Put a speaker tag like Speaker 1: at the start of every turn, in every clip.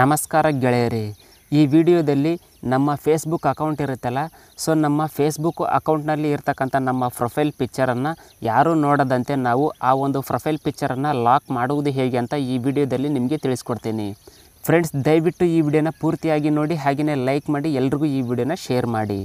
Speaker 1: ನಮಸ್ಕಾರ ಗೆಳೆಯರಿ ಈ ವಿಡಿಯೋದಲ್ಲಿ ನಮ್ಮ ಫೇಸ್ಬುಕ್ ಅಕೌಂಟ್ ಇರುತ್ತಲ್ಲ ಸೊ ನಮ್ಮ ಫೇಸ್ಬುಕ್ ಅಕೌಂಟ್ನಲ್ಲಿ ಇರ್ತಕ್ಕಂಥ ನಮ್ಮ ಪ್ರೊಫೈಲ್ ಪಿಕ್ಚರನ್ನು ಯಾರೂ ನೋಡದಂತೆ ನಾವು ಆ ಒಂದು ಪ್ರೊಫೈಲ್ ಪಿಕ್ಚರನ್ನು ಲಾಕ್ ಮಾಡುವುದು ಹೇಗೆ ಅಂತ ಈ ವಿಡಿಯೋದಲ್ಲಿ ನಿಮಗೆ ತಿಳಿಸ್ಕೊಡ್ತೀನಿ ಫ್ರೆಂಡ್ಸ್ ದಯವಿಟ್ಟು ಈ ವಿಡಿಯೋನ ಪೂರ್ತಿಯಾಗಿ ನೋಡಿ ಹಾಗೆಯೇ ಲೈಕ್ ಮಾಡಿ ಎಲ್ರಿಗೂ ಈ ವಿಡಿಯೋನ ಶೇರ್ ಮಾಡಿ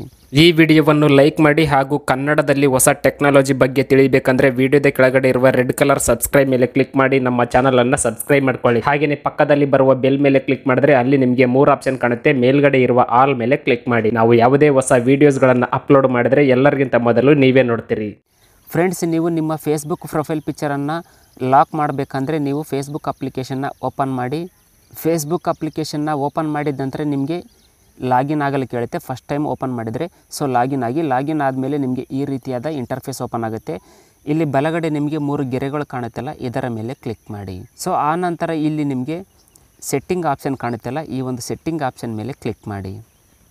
Speaker 2: ಈ ವಿಡಿಯೋವನ್ನು ಲೈಕ್ ಮಾಡಿ ಹಾಗೂ ಕನ್ನಡದಲ್ಲಿ ಹೊಸ ಟೆಕ್ನಾಲಜಿ ಬಗ್ಗೆ ತಿಳಿಬೇಕಂದ್ರೆ ವಿಡಿಯೋದ ಕೆಳಗಡೆ ಇರುವ ರೆಡ್ ಕಲರ್ ಸಬ್ಸ್ಕ್ರೈಬ್ ಮೇಲೆ ಕ್ಲಿಕ್ ಮಾಡಿ ನಮ್ಮ ಚಾನಲನ್ನು ಸಬ್ಸ್ಕ್ರೈಬ್ ಮಾಡ್ಕೊಳ್ಳಿ ಹಾಗೆಯೇ ಪಕ್ಕದಲ್ಲಿ ಬರುವ ಬೆಲ್ ಮೇಲೆ ಕ್ಲಿಕ್ ಮಾಡಿದ್ರೆ ಅಲ್ಲಿ ನಿಮಗೆ ಮೂರು ಆಪ್ಷನ್ ಕಾಣುತ್ತೆ ಮೇಲ್ಗಡೆ ಇರುವ ಆಲ್ ಮೇಲೆ ಕ್ಲಿಕ್ ಮಾಡಿ ನಾವು ಯಾವುದೇ ಹೊಸ ವಿಡಿಯೋಸ್ಗಳನ್ನು ಅಪ್ಲೋಡ್ ಮಾಡಿದ್ರೆ ಎಲ್ಲರಿಗಿಂತ ಮೊದಲು ನೀವೇ ನೋಡ್ತೀರಿ
Speaker 1: ಫ್ರೆಂಡ್ಸ್ ನೀವು ನಿಮ್ಮ ಫೇಸ್ಬುಕ್ ಪ್ರೊಫೈಲ್ ಪಿಕ್ಚರನ್ನು ಲಾಕ್ ಮಾಡಬೇಕಂದ್ರೆ ನೀವು ಫೇಸ್ಬುಕ್ ಅಪ್ಲಿಕೇಶನ್ನ ಓಪನ್ ಮಾಡಿ ಫೇಸ್ಬುಕ್ ಅಪ್ಲಿಕೇಶನ್ನ ಓಪನ್ ಮಾಡಿದ ನಂತರ ನಿಮಗೆ ಲಾಗಿನ್ ಆಗಲು ಕೇಳುತ್ತೆ ಫಸ್ಟ್ ಟೈಮ್ ಓಪನ್ ಮಾಡಿದರೆ ಸೊ ಲಾಗಿನ್ ಆಗಿ ಲಾಗಿನ್ ಆದಮೇಲೆ ನಿಮಗೆ ಈ ರೀತಿಯಾದ ಇಂಟರ್ಫೇಸ್ ಓಪನ್ ಆಗುತ್ತೆ ಇಲ್ಲಿ ಬಲಗಡೆ ನಿಮಗೆ ಮೂರು ಗೆರೆಗಳು ಕಾಣುತ್ತಲ್ಲ ಇದರ ಮೇಲೆ ಕ್ಲಿಕ್ ಮಾಡಿ ಸೊ ಆ ನಂತರ ಇಲ್ಲಿ ನಿಮಗೆ ಸೆಟ್ಟಿಂಗ್ ಆಪ್ಷನ್ ಕಾಣುತ್ತಲ್ಲ ಈ ಒಂದು ಸೆಟ್ಟಿಂಗ್ ಆಪ್ಷನ್ ಮೇಲೆ ಕ್ಲಿಕ್ ಮಾಡಿ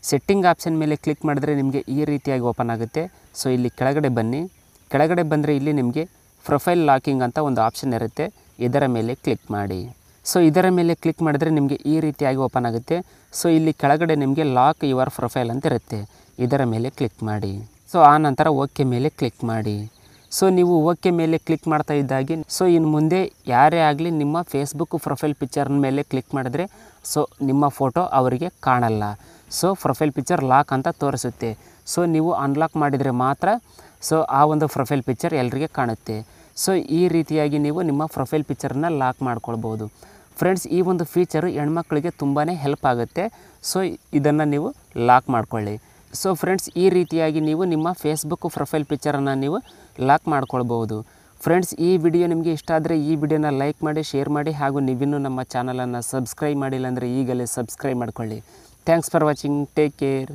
Speaker 1: ಸೆಟ್ಟಿಂಗ್ ಆಪ್ಷನ್ ಮೇಲೆ ಕ್ಲಿಕ್ ಮಾಡಿದ್ರೆ ನಿಮಗೆ ಈ ರೀತಿಯಾಗಿ ಓಪನ್ ಆಗುತ್ತೆ ಸೊ ಇಲ್ಲಿ ಕೆಳಗಡೆ ಬನ್ನಿ ಕೆಳಗಡೆ ಬಂದರೆ ಇಲ್ಲಿ ನಿಮಗೆ ಪ್ರೊಫೈಲ್ ಲಾಕಿಂಗ್ ಅಂತ ಒಂದು ಆಪ್ಷನ್ ಇರುತ್ತೆ ಇದರ ಮೇಲೆ ಕ್ಲಿಕ್ ಮಾಡಿ ಸೊ ಇದರ ಮೇಲೆ ಕ್ಲಿಕ್ ಮಾಡಿದರೆ ನಿಮಗೆ ಈ ರೀತಿಯಾಗಿ ಓಪನ್ ಆಗುತ್ತೆ ಸೊ ಇಲ್ಲಿ ಕೆಳಗಡೆ ನಿಮಗೆ ಲಾಕ್ ಯುವರ್ ಪ್ರೊಫೈಲ್ ಅಂತ ಇರುತ್ತೆ ಇದರ ಮೇಲೆ ಕ್ಲಿಕ್ ಮಾಡಿ ಸೊ ಆ ನಂತರ ಓಕೆ ಮೇಲೆ ಕ್ಲಿಕ್ ಮಾಡಿ ಸೊ ನೀವು ಓಕೆ ಮೇಲೆ ಕ್ಲಿಕ್ ಮಾಡ್ತಾ ಇದ್ದಾಗಿ ಸೊ ಇನ್ನು ಮುಂದೆ ಯಾರೇ ಆಗಲಿ ನಿಮ್ಮ ಫೇಸ್ಬುಕ್ ಪ್ರೊಫೈಲ್ ಪಿಕ್ಚರ್ ಮೇಲೆ ಕ್ಲಿಕ್ ಮಾಡಿದ್ರೆ ಸೊ ನಿಮ್ಮ ಫೋಟೋ ಅವರಿಗೆ ಕಾಣಲ್ಲ ಸೊ ಪ್ರೊಫೈಲ್ ಪಿಕ್ಚರ್ ಲಾಕ್ ಅಂತ ತೋರಿಸುತ್ತೆ ಸೊ ನೀವು ಅನ್ಲಾಕ್ ಮಾಡಿದರೆ ಮಾತ್ರ ಸೊ ಆ ಒಂದು ಪ್ರೊಫೈಲ್ ಪಿಕ್ಚರ್ ಎಲ್ಲರಿಗೆ ಕಾಣುತ್ತೆ ಸೊ ಈ ರೀತಿಯಾಗಿ ನೀವು ನಿಮ್ಮ ಪ್ರೊಫೈಲ್ ಪಿಕ್ಚರನ್ನ ಲಾಕ್ ಮಾಡ್ಕೊಳ್ಬೋದು ಫ್ರೆಂಡ್ಸ್ ಈ ಒಂದು ಫೀಚರು ಹೆಣ್ಮಕ್ಳಿಗೆ ತುಂಬಾ ಹೆಲ್ಪ್ ಆಗುತ್ತೆ ಸೊ ಇದನ್ನು ನೀವು ಲಾಕ್ ಮಾಡಿಕೊಳ್ಳಿ ಸೊ ಫ್ರೆಂಡ್ಸ್ ಈ ರೀತಿಯಾಗಿ ನೀವು ನಿಮ್ಮ ಫೇಸ್ಬುಕ್ ಪ್ರೊಫೈಲ್ ಪಿಕ್ಚರನ್ನು ನೀವು ಲಾಕ್ ಮಾಡ್ಕೊಳ್ಬೋದು ಫ್ರೆಂಡ್ಸ್ ಈ ವಿಡಿಯೋ ನಿಮಗೆ ಇಷ್ಟ ಆದರೆ ಈ ವಿಡಿಯೋನ ಲೈಕ್ ಮಾಡಿ ಶೇರ್ ಮಾಡಿ ಹಾಗೂ ನೀವಿನ್ನೂ ನಮ್ಮ ಚಾನಲನ್ನು ಸಬ್ಸ್ಕ್ರೈಬ್ ಮಾಡಿಲ್ಲ ಅಂದರೆ ಈಗಲೇ ಸಬ್ಸ್ಕ್ರೈಬ್ ಮಾಡಿಕೊಳ್ಳಿ thanks for watching take care